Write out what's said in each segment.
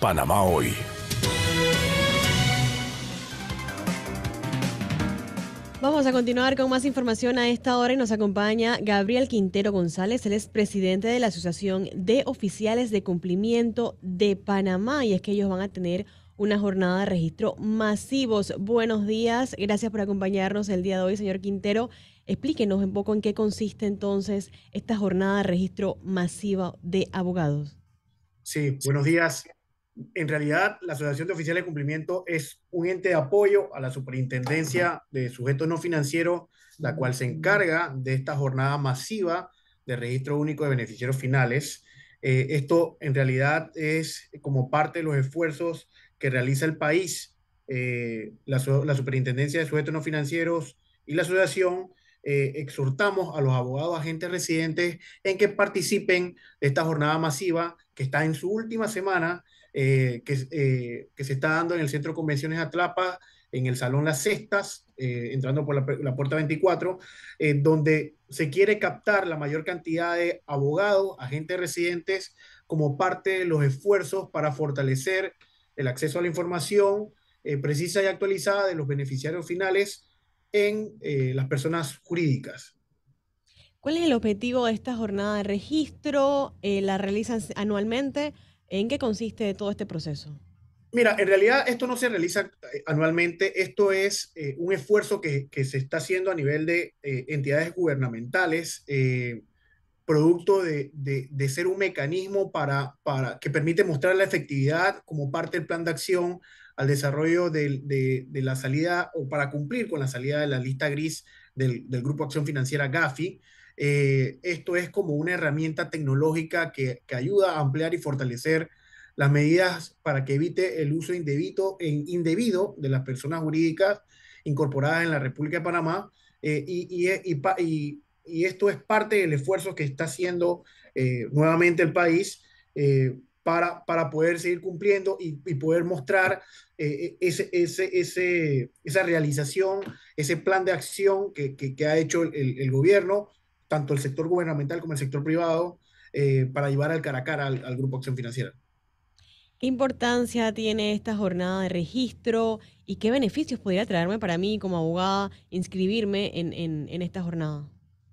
Panamá hoy. Vamos a continuar con más información a esta hora y nos acompaña Gabriel Quintero González, él es presidente de la Asociación de Oficiales de Cumplimiento de Panamá y es que ellos van a tener una jornada de registro masivos. Buenos días, gracias por acompañarnos el día de hoy, señor Quintero. Explíquenos un poco en qué consiste entonces esta jornada de registro masiva de abogados. Sí, buenos días en realidad la Asociación de Oficiales de Cumplimiento es un ente de apoyo a la Superintendencia de Sujetos No Financieros, la cual se encarga de esta jornada masiva de registro único de beneficiarios finales. Eh, esto en realidad es como parte de los esfuerzos que realiza el país, eh, la, Superintendencia de Sujetos No Financieros y la Asociación. Eh, exhortamos a los abogados, agentes residentes en que participen de esta jornada masiva que está en su última semana eh, eh, que, se está dando en el Centro Convenciones Atlapa, en el Salón Las Cestas, eh, entrando por la, la puerta 24, donde se quiere captar la mayor cantidad de abogados, agentes residentes, como parte de los esfuerzos para fortalecer el acceso a la información precisa y actualizada de los beneficiarios finales en las personas jurídicas. ¿Cuál es el objetivo de esta jornada de registro? ¿La realizan anualmente? ¿En qué consiste todo este proceso? Mira, en realidad esto no se realiza eh, anualmente, esto es eh, un esfuerzo que, se está haciendo a nivel de eh, entidades gubernamentales, producto de, ser un mecanismo para, para, que permite mostrar la efectividad como parte del plan de acción al desarrollo de, la salida o para cumplir con la salida de la lista gris del, del Grupo Acción Financiera GAFI. Eh, esto es como una herramienta tecnológica que, que, ayuda a ampliar y fortalecer las medidas para que evite el uso indebido, indebido de las personas jurídicas incorporadas en la República de Panamá. Eh, eh, y, y, esto es parte del esfuerzo que está haciendo nuevamente el país para, para, poder seguir cumpliendo y, poder mostrar ese, ese, ese, esa realización, ese plan de acción que, ha hecho el, el gobierno tanto el sector gubernamental como el sector privado, eh, para llevar al cara a cara al, Grupo Acción Financiera. ¿Qué importancia tiene esta jornada de registro y qué beneficios podría traerme para mí como abogada inscribirme en, esta jornada?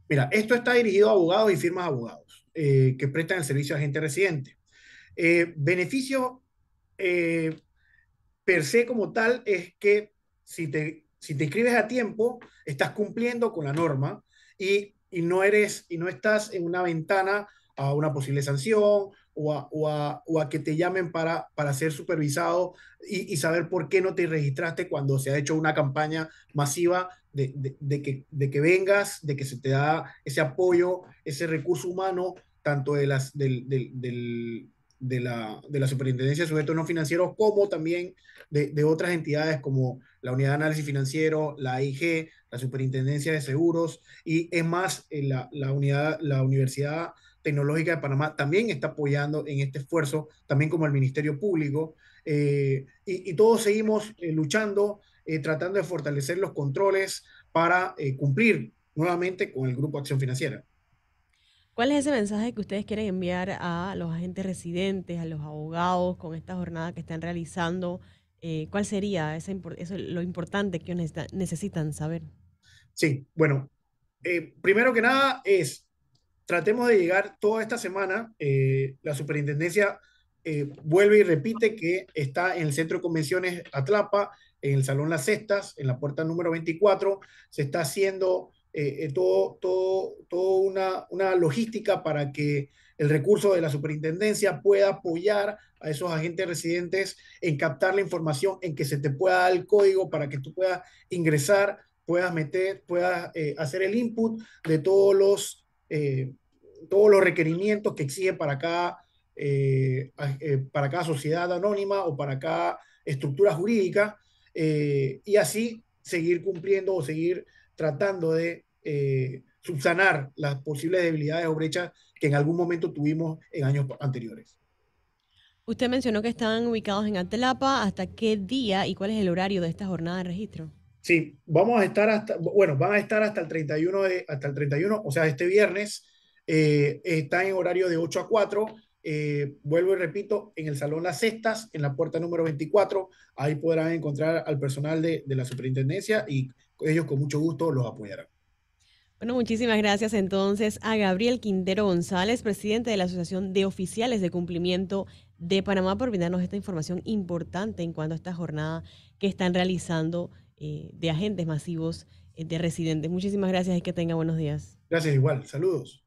Mira, esto está dirigido a abogados y firmas de abogados eh, que prestan el servicio a gente residente. Eh, beneficio per se como tal es que si te, si te inscribes a tiempo, estás cumpliendo con la norma y y no eres y no estás en una ventana a una posible sanción o a, que te llamen para, para ser supervisado y, saber por qué no te registraste cuando se ha hecho una campaña masiva de, que, de que vengas, de que se te da ese apoyo, ese recurso humano, tanto de, las, de la, Superintendencia de Sujetos No Financieros, como también de, de, otras entidades como la Unidad de Análisis Financiero, la AIG, la Superintendencia de Seguros y es más, eh, la, unidad, la Universidad Tecnológica de Panamá también está apoyando en este esfuerzo, también como el Ministerio Público. Eh, y, todos seguimos eh, luchando, tratando de fortalecer los controles para cumplir nuevamente con el Grupo Acción Financiera. ¿Cuál es ese mensaje que ustedes quieren enviar a los agentes residentes, a los abogados con esta jornada que están realizando? ¿Cuál sería ese, eso, lo importante que necesitan saber? Sí, bueno, eh, primero que nada es, tratemos de llegar toda esta semana, eh, la superintendencia eh, vuelve y repite que está en el Centro de Convenciones Atlapa, en el Salón Las Cestas, en la puerta número 24, se está haciendo todo, todo, todo una, una logística para que el recurso de la superintendencia pueda apoyar a esos agentes residentes en captar la información, en que se te pueda dar el código para que tú puedas ingresar puedas meter, puedas eh, hacer el input de todos los, eh, todos los requerimientos que exige para cada, eh, para cada sociedad anónima o para cada estructura jurídica y así seguir cumpliendo o seguir tratando de subsanar las posibles debilidades o brechas que en algún momento tuvimos en años anteriores. Usted mencionó que están ubicados en Antelapa. ¿Hasta qué día y cuál es el horario de esta jornada de registro? Sí, vamos a estar hasta, bueno, van a estar hasta el 31, hasta el 31, o sea, este viernes, eh, está en horario de 8 a 4. Eh, vuelvo y repito, en el Salón Las Cestas, en la puerta número 24, ahí podrán encontrar al personal de, de la superintendencia y ellos con mucho gusto los apoyarán. Bueno, muchísimas gracias entonces a Gabriel Quintero González, presidente de la Asociación de Oficiales de Cumplimiento de Panamá, por brindarnos esta información importante en cuanto a esta jornada que están realizando eh, de agentes masivos eh, de residentes. Muchísimas gracias y que tenga buenos días. Gracias igual, saludos.